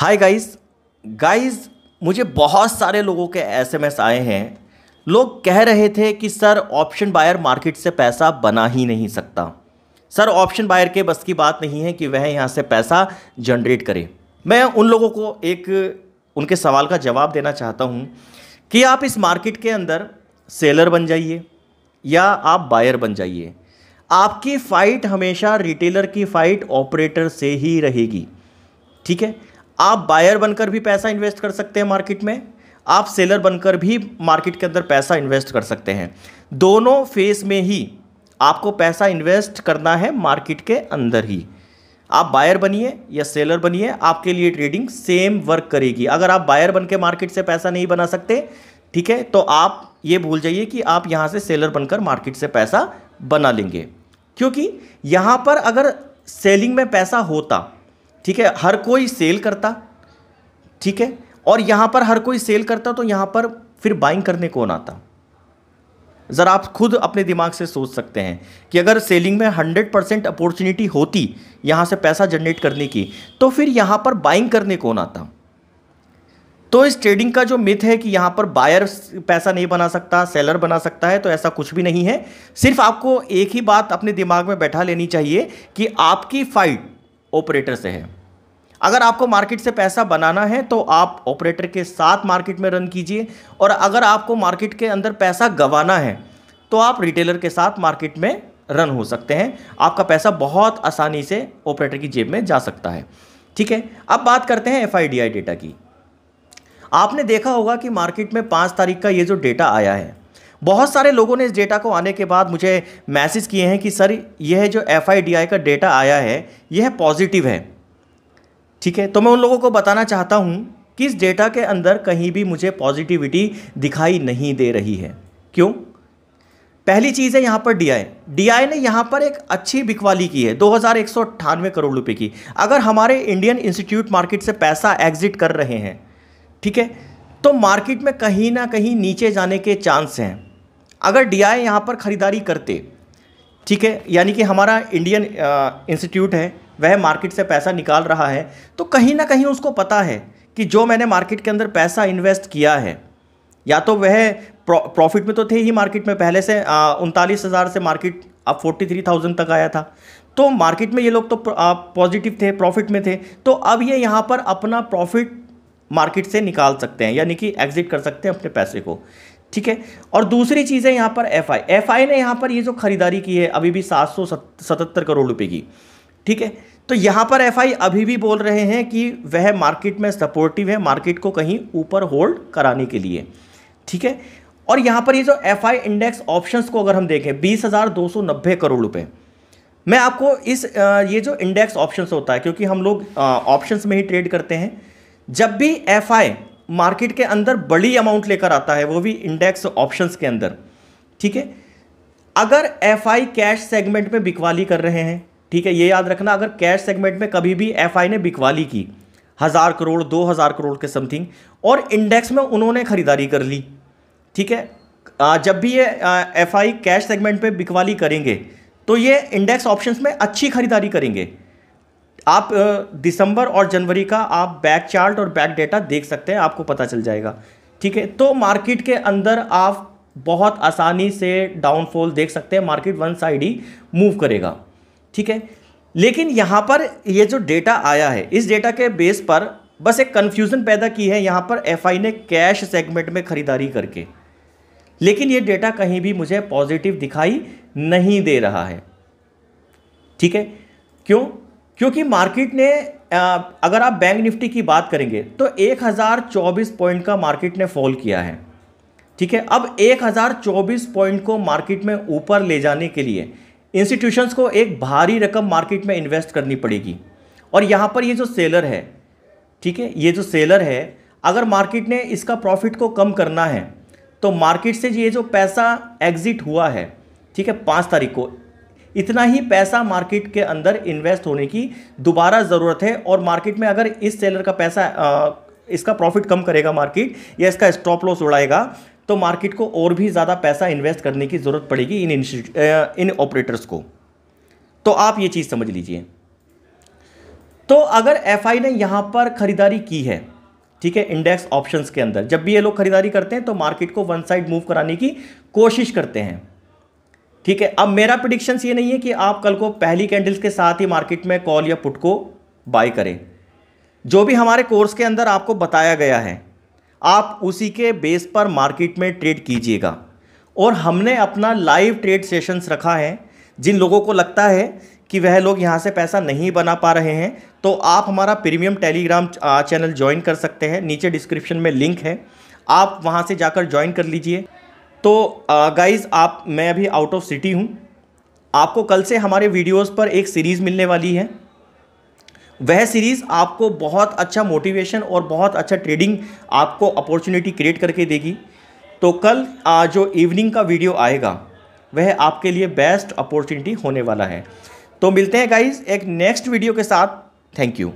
hi guys guys मुझे बहुत सारे लोगों के एसएमएस आए हैं लोग कह रहे थे कि सर ऑप्शन बायर मार्केट से पैसा बना ही नहीं सकता सर ऑप्शन बायर के बस की बात नहीं है कि वह यहाँ से पैसा जनरेट करे मैं उन लोगों को एक उनके सवाल का जवाब देना चाहता हूँ कि आप इस मार्केट के अंदर सेलर बन जाइए या आप बायर बन जाइए आपकी फ़ाइट हमेशा रिटेलर की फ़ाइट ऑपरेटर से ही रहेगी ठीक है आप बायर बनकर भी पैसा इन्वेस्ट कर सकते हैं मार्केट में आप सेलर बनकर भी मार्केट के अंदर पैसा इन्वेस्ट कर सकते हैं दोनों फेस में ही आपको पैसा इन्वेस्ट करना है मार्केट के अंदर ही आप बायर बनिए या सेलर बनिए आपके लिए ट्रेडिंग सेम वर्क करेगी अगर आप बायर बन के मार्केट से पैसा नहीं बना सकते ठीक है तो आप ये भूल जाइए कि आप यहाँ से सेलर बनकर मार्केट से पैसा बना लेंगे क्योंकि यहाँ पर अगर सेलिंग में पैसा होता ठीक है हर कोई सेल करता ठीक है और यहाँ पर हर कोई सेल करता तो यहाँ पर फिर बाइंग करने कौन आता ज़रा आप खुद अपने दिमाग से सोच सकते हैं कि अगर सेलिंग में 100 परसेंट अपॉर्चुनिटी होती यहाँ से पैसा जनरेट करने की तो फिर यहाँ पर बाइंग करने कौन आता तो इस ट्रेडिंग का जो मिथ है कि यहाँ पर बायर पैसा नहीं बना सकता सेलर बना सकता है तो ऐसा कुछ भी नहीं है सिर्फ आपको एक ही बात अपने दिमाग में बैठा लेनी चाहिए कि आपकी फाइट ऑपरेटर से है अगर आपको मार्केट से पैसा बनाना है तो आप ऑपरेटर के साथ मार्केट में रन कीजिए और अगर आपको मार्केट के अंदर पैसा गंवाना है तो आप रिटेलर के साथ मार्केट में रन हो सकते हैं आपका पैसा बहुत आसानी से ऑपरेटर की जेब में जा सकता है ठीक है अब बात करते हैं एफ डेटा की आपने देखा होगा कि मार्केट में पाँच तारीख का ये जो डेटा आया है बहुत सारे लोगों ने इस डेटा को आने के बाद मुझे मैसेज किए हैं कि सर यह जो एफ का डेटा आया है यह पॉजिटिव है ठीक है तो मैं उन लोगों को बताना चाहता हूँ कि इस डेटा के अंदर कहीं भी मुझे पॉजिटिविटी दिखाई नहीं दे रही है क्यों पहली चीज़ है यहाँ पर डीआई डीआई ने यहाँ पर एक अच्छी बिकवाली की है दो हज़ार करोड़ रुपए की अगर हमारे इंडियन इंस्टीट्यूट मार्केट से पैसा एग्जिट कर रहे हैं ठीक है तो मार्केट में कहीं ना कहीं नीचे जाने के चांस हैं अगर डी आई यहाँ पर ख़रीदारी करते ठीक है यानी कि हमारा इंडियन इंस्टीट्यूट है वह मार्केट से पैसा निकाल रहा है तो कहीं ना कहीं उसको पता है कि जो मैंने मार्केट के अंदर पैसा इन्वेस्ट किया है या तो वह प्रॉफिट में तो थे ही मार्केट में पहले से उनतालीस हज़ार से मार्केट अब फोर्टी थ्री थाउजेंड तक आया था तो मार्केट में ये लोग तो पॉजिटिव थे प्रॉफिट में थे तो अब ये यहाँ पर अपना प्रॉफिट मार्केट से निकाल सकते हैं यानी कि एग्जिट कर सकते हैं अपने पैसे को ठीक है और दूसरी चीज़ है यहाँ पर एफ आई एफ आई ने यहाँ पर ये जो खरीदारी की है अभी भी सात सौ सतहत्तर करोड़ रुपए की ठीक है तो यहाँ पर एफ आई अभी भी बोल रहे हैं कि वह मार्केट में सपोर्टिव है मार्केट को कहीं ऊपर होल्ड कराने के लिए ठीक है और यहाँ पर ये जो एफ आई इंडेक्स ऑप्शंस को अगर हम देखें बीस हज़ार दो सौ नब्बे करोड़ रुपये मैं आपको इस ये जो इंडेक्स ऑप्शंस होता है क्योंकि हम लोग ऑप्शंस में ही ट्रेड करते हैं जब भी एफ आई मार्केट के अंदर बड़ी अमाउंट लेकर आता है वो भी इंडेक्स ऑप्शंस के अंदर ठीक है अगर एफ कैश सेगमेंट में बिकवाली कर रहे हैं ठीक है ये याद रखना अगर कैश सेगमेंट में कभी भी एफ ने बिकवाली की हज़ार करोड़ दो हज़ार करोड़ के समथिंग और इंडेक्स में उन्होंने ख़रीदारी कर ली ठीक है जब भी ये एफ आई कैश सेगमेंट पर बिकवाली करेंगे तो ये इंडेक्स ऑप्शंस में अच्छी खरीदारी करेंगे आप दिसंबर और जनवरी का आप बैक चार्ट और बैक डेटा देख सकते हैं आपको पता चल जाएगा ठीक है तो मार्केट के अंदर आप बहुत आसानी से डाउनफॉल देख सकते हैं मार्केट वन साइड ही मूव करेगा ठीक है लेकिन यहाँ पर ये जो डेटा आया है इस डेटा के बेस पर बस एक कन्फ्यूज़न पैदा की है यहाँ पर एफ ने कैश सेगमेंट में ख़रीदारी करके लेकिन ये डेटा कहीं भी मुझे पॉजिटिव दिखाई नहीं दे रहा है ठीक है क्यों क्योंकि मार्केट ने अगर आप बैंक निफ्टी की बात करेंगे तो 1024 पॉइंट का मार्केट ने फॉल किया है ठीक है अब 1024 पॉइंट को मार्केट में ऊपर ले जाने के लिए इंस्टीट्यूशंस को एक भारी रकम मार्केट में इन्वेस्ट करनी पड़ेगी और यहाँ पर ये जो सेलर है ठीक है ये जो सेलर है अगर मार्केट ने इसका प्रॉफिट को कम करना है तो मार्केट से ये जो पैसा एग्जिट हुआ है ठीक है पाँच तारीख को इतना ही पैसा मार्केट के अंदर इन्वेस्ट होने की दोबारा ज़रूरत है और मार्केट में अगर इस सेलर का पैसा आ, इसका प्रॉफिट कम करेगा मार्केट या इसका स्टॉप लॉस उड़ाएगा तो मार्केट को और भी ज़्यादा पैसा इन्वेस्ट करने की ज़रूरत पड़ेगी इन इन ऑपरेटर्स को तो आप ये चीज़ समझ लीजिए तो अगर एफ ने यहाँ पर खरीदारी की है ठीक है इंडेक्स ऑप्शंस के अंदर जब भी ये लोग खरीदारी करते हैं तो मार्केट को वन साइड मूव कराने की कोशिश करते हैं ठीक है अब मेरा प्रिडिक्शन ये नहीं है कि आप कल को पहली कैंडल्स के साथ ही मार्केट में कॉल या पुट को बाय करें जो भी हमारे कोर्स के अंदर आपको बताया गया है आप उसी के बेस पर मार्केट में ट्रेड कीजिएगा और हमने अपना लाइव ट्रेड सेशंस रखा है जिन लोगों को लगता है कि वह लोग यहाँ से पैसा नहीं बना पा रहे हैं तो आप हमारा प्रीमियम टेलीग्राम चैनल ज्वाइन कर सकते हैं नीचे डिस्क्रिप्शन में लिंक है आप वहाँ से जाकर ज्वाइन कर लीजिए तो गाइज़ आप मैं अभी आउट ऑफ सिटी हूँ आपको कल से हमारे वीडियोस पर एक सीरीज़ मिलने वाली है वह सीरीज़ आपको बहुत अच्छा मोटिवेशन और बहुत अच्छा ट्रेडिंग आपको अपॉर्चुनिटी क्रिएट करके देगी तो कल जो इवनिंग का वीडियो आएगा वह आपके लिए बेस्ट अपॉर्चुनिटी होने वाला है तो मिलते हैं गाइज़ एक नेक्स्ट वीडियो के साथ थैंक यू